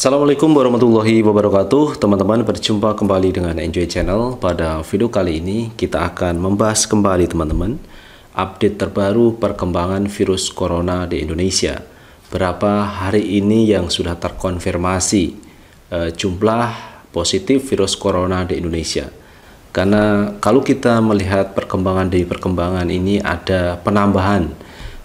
Assalamualaikum warahmatullahi wabarakatuh Teman-teman berjumpa kembali dengan Enjoy Channel Pada video kali ini kita akan membahas kembali teman-teman Update terbaru perkembangan virus corona di Indonesia Berapa hari ini yang sudah terkonfirmasi e, jumlah positif virus corona di Indonesia Karena kalau kita melihat perkembangan di perkembangan ini ada penambahan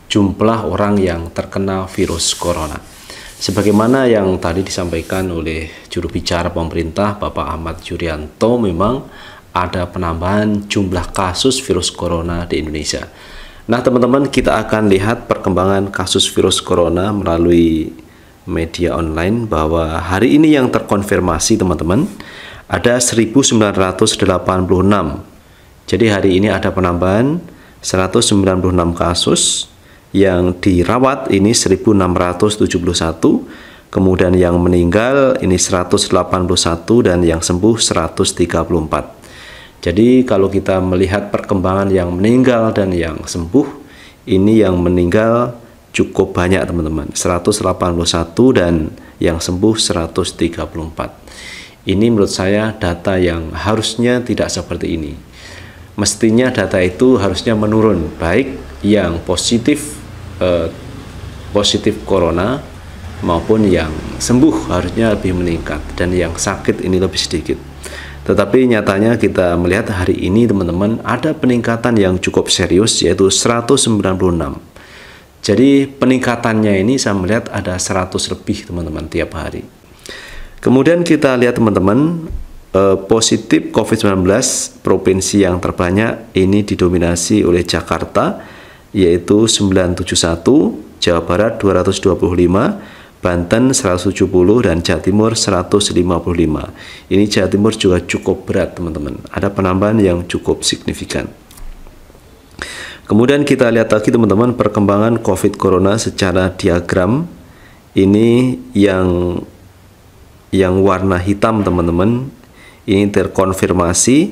jumlah orang yang terkena virus corona Sebagaimana yang tadi disampaikan oleh juru bicara pemerintah Bapak Ahmad Yuryanto memang ada penambahan jumlah kasus virus corona di Indonesia. Nah, teman-teman, kita akan lihat perkembangan kasus virus corona melalui media online bahwa hari ini yang terkonfirmasi, teman-teman, ada 1986. Jadi hari ini ada penambahan 196 kasus yang dirawat ini 1671 kemudian yang meninggal ini 181 dan yang sembuh 134 jadi kalau kita melihat perkembangan yang meninggal dan yang sembuh ini yang meninggal cukup banyak teman-teman 181 dan yang sembuh 134 ini menurut saya data yang harusnya tidak seperti ini mestinya data itu harusnya menurun baik yang positif eh, positif corona maupun yang sembuh harusnya lebih meningkat dan yang sakit ini lebih sedikit. Tetapi nyatanya kita melihat hari ini teman-teman ada peningkatan yang cukup serius yaitu 196. Jadi peningkatannya ini saya melihat ada 100 lebih teman-teman tiap hari. Kemudian kita lihat teman-teman eh, positif COVID-19 provinsi yang terbanyak ini didominasi oleh Jakarta yaitu 971, Jawa Barat 225, Banten 170 dan Jawa Timur 155. Ini Jawa Timur juga cukup berat, teman-teman. Ada penambahan yang cukup signifikan. Kemudian kita lihat lagi teman-teman perkembangan COVID corona secara diagram. Ini yang yang warna hitam teman-teman. Ini terkonfirmasi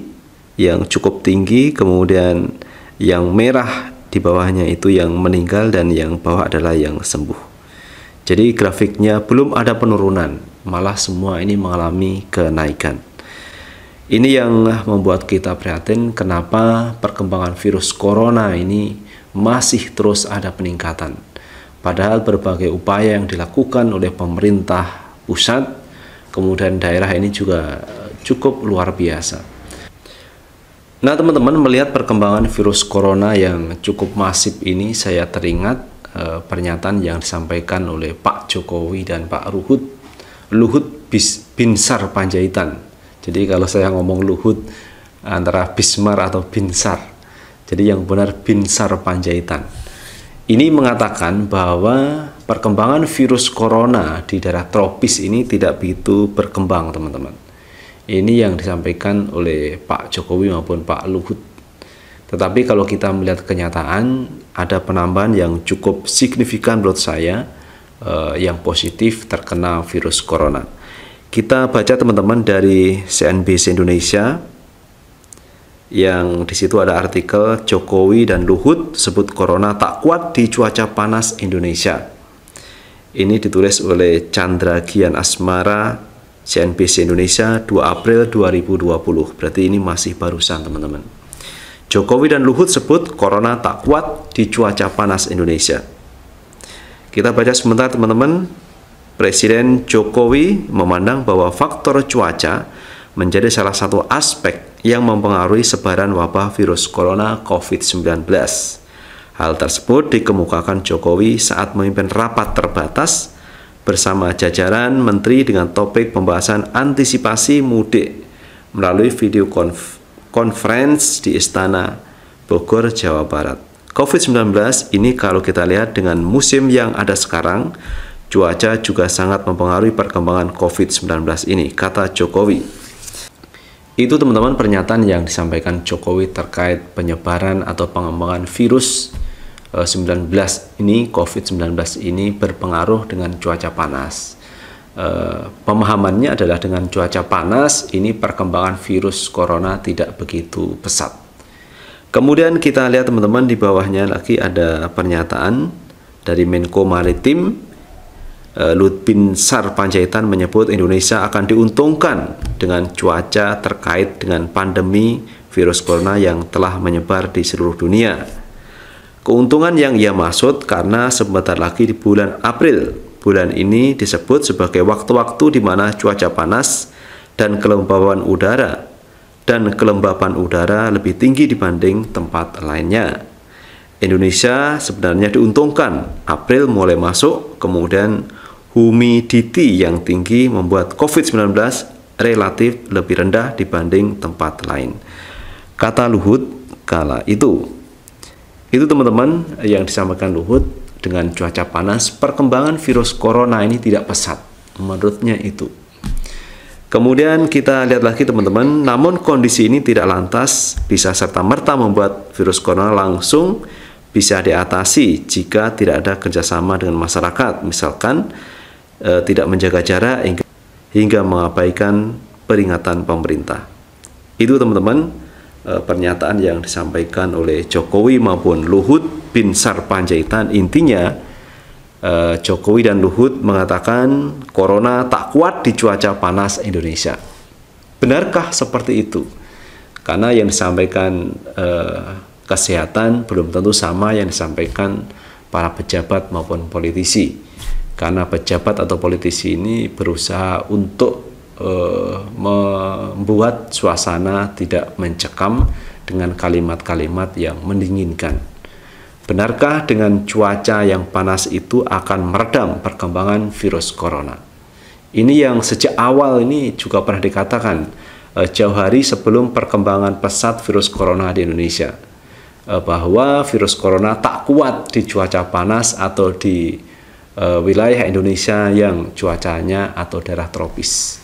yang cukup tinggi, kemudian yang merah di bawahnya itu yang meninggal dan yang bawah adalah yang sembuh. Jadi grafiknya belum ada penurunan, malah semua ini mengalami kenaikan. Ini yang membuat kita prihatin kenapa perkembangan virus corona ini masih terus ada peningkatan. Padahal berbagai upaya yang dilakukan oleh pemerintah pusat, kemudian daerah ini juga eh, cukup luar biasa. Nah, teman-teman melihat perkembangan virus corona yang cukup masif ini, saya teringat eh, pernyataan yang disampaikan oleh Pak Jokowi dan Pak Ruhut Luhut Binsar Panjaitan. Jadi kalau saya ngomong Luhut antara Bismar atau Binsar. Jadi yang benar Binsar Panjaitan. Ini mengatakan bahwa perkembangan virus corona di daerah tropis ini tidak begitu berkembang, teman-teman ini yang disampaikan oleh Pak Jokowi maupun Pak Luhut. Tetapi kalau kita melihat kenyataan, ada penambahan yang cukup signifikan menurut saya eh, yang positif terkena virus corona. Kita baca teman-teman dari CNBC Indonesia yang di situ ada artikel Jokowi dan Luhut sebut corona tak kuat di cuaca panas Indonesia. Ini ditulis oleh Chandra Gian Asmara CNBC Indonesia 2 April 2020. Berarti ini masih barusan teman-teman. Jokowi dan Luhut sebut corona tak kuat di cuaca panas Indonesia. Kita baca sebentar teman-teman. Presiden Jokowi memandang bahwa faktor cuaca menjadi salah satu aspek yang mempengaruhi sebaran wabah virus corona COVID-19. Hal tersebut dikemukakan Jokowi saat memimpin rapat terbatas bersama jajaran menteri dengan topik pembahasan antisipasi mudik melalui video konf conference di Istana Bogor, Jawa Barat. COVID-19 ini kalau kita lihat dengan musim yang ada sekarang, cuaca juga sangat mempengaruhi perkembangan COVID-19 ini, kata Jokowi. Itu teman-teman pernyataan yang disampaikan Jokowi terkait penyebaran atau pengembangan virus 19 eh, ini COVID-19 ini berpengaruh dengan cuaca panas. Eh, pemahamannya adalah dengan cuaca panas ini perkembangan virus corona tidak begitu pesat. Kemudian kita lihat teman-teman di bawahnya lagi ada pernyataan dari Menko Maritim uh, eh, Lut Panjaitan menyebut Indonesia akan diuntungkan dengan cuaca terkait dengan pandemi virus corona yang telah menyebar di seluruh dunia. Keuntungan yang ia maksud karena sebentar lagi di bulan April. Bulan ini disebut sebagai waktu-waktu di mana cuaca panas dan kelembapan udara dan kelembapan udara lebih tinggi dibanding tempat lainnya. Indonesia sebenarnya diuntungkan. April mulai masuk, kemudian humidity yang tinggi membuat COVID-19 relatif lebih rendah dibanding tempat lain. Kata Luhut kala itu. Itu teman-teman yang disampaikan Luhut dengan cuaca panas, perkembangan virus corona ini tidak pesat. Menurutnya itu. Kemudian kita lihat lagi teman-teman, namun kondisi ini tidak lantas bisa serta-merta membuat virus corona langsung bisa diatasi jika tidak ada kerjasama dengan masyarakat, misalkan e, tidak menjaga jarak hingga, hingga mengabaikan peringatan pemerintah. Itu teman-teman Eh, pernyataan yang disampaikan oleh Jokowi maupun Luhut bin Sarpanjaitan intinya eh, Jokowi dan Luhut mengatakan corona tak kuat di cuaca panas Indonesia. Benarkah seperti itu? Karena yang disampaikan eh, kesehatan belum tentu sama yang disampaikan para pejabat maupun politisi. Karena pejabat atau politisi ini berusaha untuk uh, membuat suasana tidak mencekam dengan kalimat-kalimat yang mendinginkan. Benarkah dengan cuaca yang panas itu akan meredam perkembangan virus corona? Ini yang sejak awal ini juga pernah dikatakan uh, jauh hari sebelum perkembangan pesat virus corona di Indonesia eh, bahwa virus corona tak kuat di cuaca panas atau di uh, wilayah Indonesia yang cuacanya atau daerah tropis.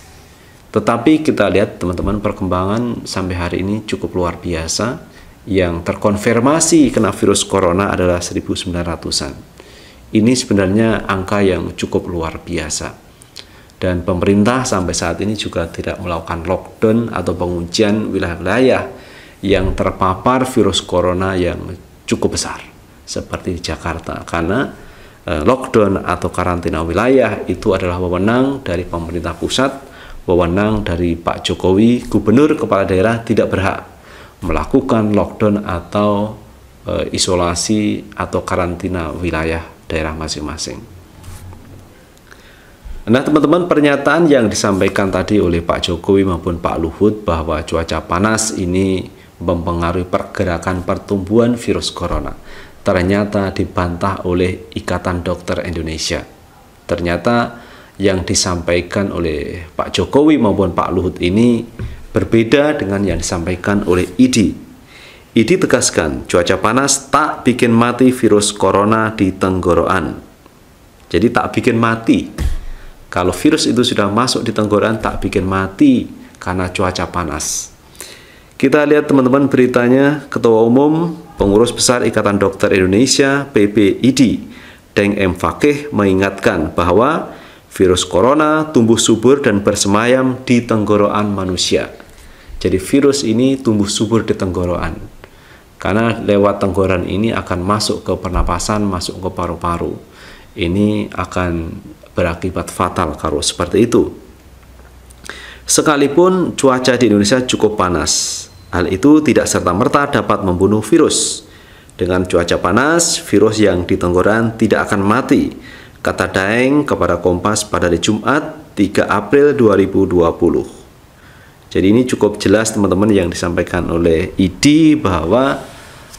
Tetapi kita lihat teman-teman perkembangan sampai hari ini cukup luar biasa. Yang terkonfirmasi kena virus corona adalah 1.900-an. Ini sebenarnya angka yang cukup luar biasa. Dan pemerintah sampai saat ini juga tidak melakukan lockdown atau penguncian wilayah-wilayah yang terpapar virus corona yang cukup besar seperti di Jakarta karena eh, lockdown atau karantina wilayah itu adalah wewenang dari pemerintah pusat wewenang dari Pak Jokowi, gubernur kepala daerah tidak berhak melakukan lockdown atau e, isolasi atau karantina wilayah daerah masing-masing. Nah, teman-teman, pernyataan yang disampaikan tadi oleh Pak Jokowi maupun Pak Luhut bahwa cuaca panas ini mempengaruhi pergerakan pertumbuhan virus corona ternyata dibantah oleh Ikatan Dokter Indonesia. Ternyata yang disampaikan oleh Pak Jokowi maupun Pak Luhut ini berbeda dengan yang disampaikan oleh IDI. IDI tegaskan, cuaca panas tak bikin mati virus corona di tenggorokan. Jadi tak bikin mati. Kalau virus itu sudah masuk di tenggorokan tak bikin mati karena cuaca panas. Kita lihat teman-teman beritanya, Ketua Umum Pengurus Besar Ikatan Dokter Indonesia PPID Deng M. Fakih mengingatkan bahwa Virus corona tumbuh subur dan bersemayam di tenggorokan manusia. Jadi virus ini tumbuh subur di tenggorokan. Karena lewat tenggorokan ini akan masuk ke pernapasan, masuk ke paru-paru. Ini akan berakibat fatal kalau seperti itu. Sekalipun cuaca di Indonesia cukup panas, hal itu tidak serta-merta dapat membunuh virus. Dengan cuaca panas, virus yang di tenggorokan tidak akan mati, kata Daeng kepada Kompas pada hari Jumat 3 April 2020. Jadi ini cukup jelas teman-teman yang disampaikan oleh ID bahwa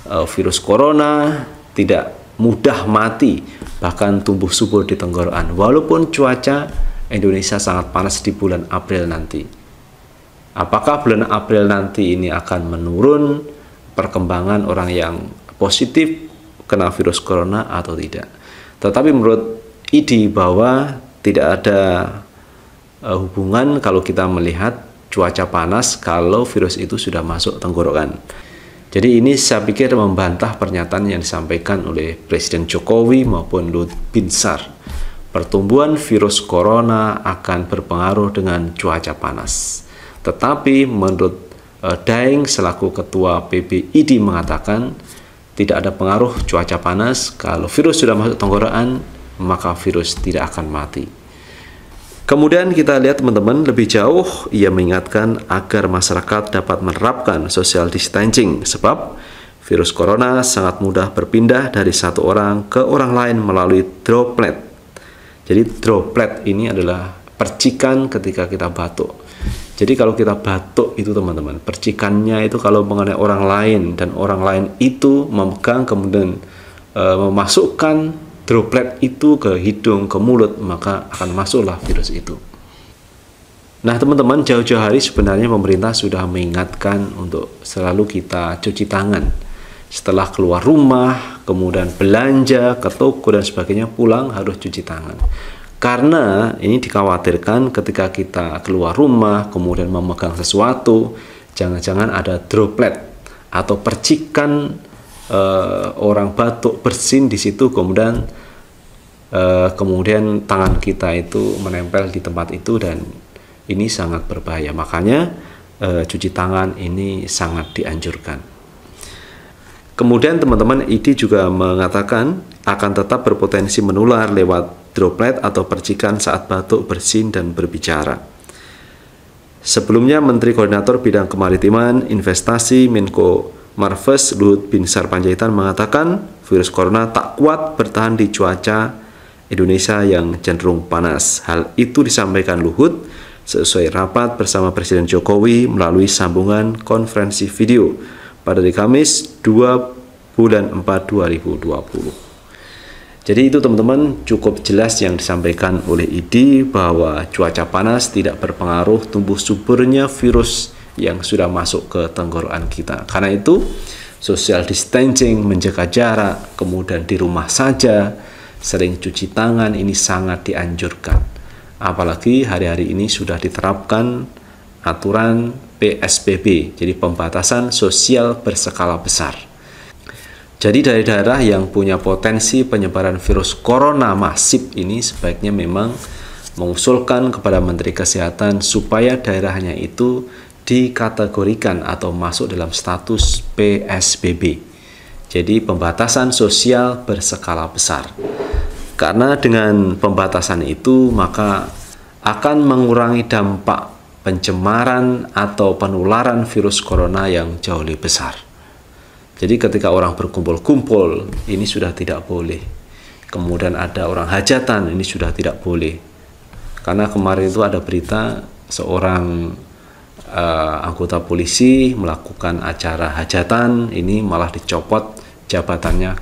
eh, virus corona tidak mudah mati bahkan tumbuh subur di tenggorokan walaupun cuaca Indonesia sangat panas di bulan April nanti. Apakah bulan April nanti ini akan menurun perkembangan orang yang positif kena virus corona atau tidak? Tetapi menurut ide bahwa tidak ada uh, hubungan kalau kita melihat cuaca panas kalau virus itu sudah masuk tenggorokan. Jadi ini saya pikir membantah pernyataan yang disampaikan oleh Presiden Jokowi maupun Lut Binsar. Pertumbuhan virus corona akan berpengaruh dengan cuaca panas. Tetapi menurut uh, Daeng selaku ketua PBID mengatakan tidak ada pengaruh cuaca panas kalau virus sudah masuk tenggorokan maka virus tidak akan mati. Kemudian kita lihat teman-teman lebih jauh ia mengingatkan agar masyarakat dapat menerapkan social distancing sebab virus corona sangat mudah berpindah dari satu orang ke orang lain melalui droplet. Jadi droplet ini adalah percikan ketika kita batuk. Jadi kalau kita batuk itu teman-teman, percikannya itu kalau mengenai orang lain dan orang lain itu memegang kemudian e, memasukkan droplet itu ke hidung, ke mulut, maka akan masuklah virus itu. Nah, teman-teman, jauh-jauh hari sebenarnya pemerintah sudah mengingatkan untuk selalu kita cuci tangan. Setelah keluar rumah, kemudian belanja, ke toko, dan sebagainya, pulang harus cuci tangan. Karena ini dikhawatirkan ketika kita keluar rumah, kemudian memegang sesuatu, jangan-jangan ada droplet atau percikan uh, orang batuk bersin di situ kemudian uh, kemudian tangan kita itu menempel di tempat itu dan ini sangat berbahaya makanya uh, cuci tangan ini sangat dianjurkan kemudian teman-teman ini juga mengatakan akan tetap berpotensi menular lewat droplet atau percikan saat batuk bersin dan berbicara Sebelumnya, Menteri Koordinator Bidang Kemaritiman, Investasi, Menko Marves Luhut Binsar Panjaitan mengatakan virus corona tak kuat bertahan di cuaca Indonesia yang cenderung panas. Hal itu disampaikan Luhut sesuai rapat bersama Presiden Jokowi melalui sambungan konferensi video pada hari Kamis 2 bulan 4 2020. Jadi itu teman-teman cukup jelas yang disampaikan oleh ID bahwa cuaca panas tidak berpengaruh tumbuh suburnya virus yang sudah masuk ke tenggorokan kita. Karena itu, social distancing, menjaga jarak, kemudian di rumah saja, sering cuci tangan ini sangat dianjurkan. Apalagi hari-hari ini sudah diterapkan aturan PSBB, jadi pembatasan sosial berskala besar. Jadi dari daerah yang punya potensi penyebaran virus corona masif ini sebaiknya memang mengusulkan kepada Menteri Kesehatan supaya daerahnya itu dikategorikan atau masuk dalam status PSBB. Jadi pembatasan sosial berskala besar. Karena dengan pembatasan itu maka akan mengurangi dampak pencemaran atau penularan virus corona yang jauh lebih besar. Jadi ketika orang berkumpul-kumpul ini sudah tidak boleh. Kemudian ada orang hajatan ini sudah tidak boleh. Karena kemarin itu ada berita seorang uh, anggota polisi melakukan acara hajatan ini malah dicopot jabatannya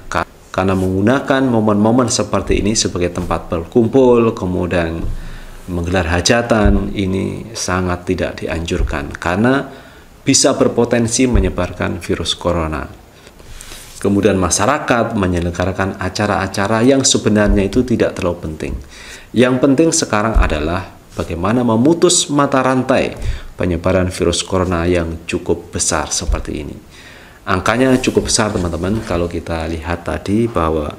karena menggunakan momen-momen seperti ini sebagai tempat berkumpul kemudian menggelar hajatan ini sangat tidak dianjurkan karena bisa berpotensi menyebarkan virus corona. Kemudian masyarakat menyelenggarakan acara-acara yang sebenarnya itu tidak terlalu penting. Yang penting sekarang adalah bagaimana memutus mata rantai penyebaran virus corona yang cukup besar seperti ini. Angkanya cukup besar teman-teman kalau kita lihat tadi bahwa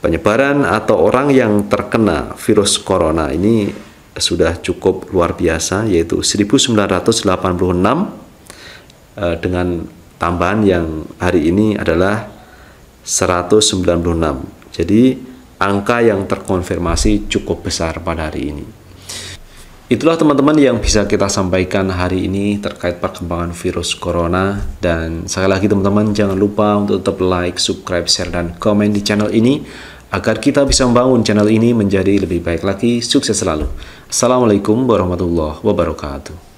penyebaran atau orang yang terkena virus corona ini sudah cukup luar biasa yaitu 1986 eh, dengan tambahan yang hari ini adalah 196. Jadi angka yang terkonfirmasi cukup besar pada hari ini. Itulah teman-teman yang bisa kita sampaikan hari ini terkait perkembangan virus corona dan sekali lagi teman-teman jangan lupa untuk tetap like, subscribe, share dan komen di channel ini agar kita bisa membangun channel ini menjadi lebih baik lagi. Sukses selalu. Assalamualaikum warahmatullahi wabarakatuh.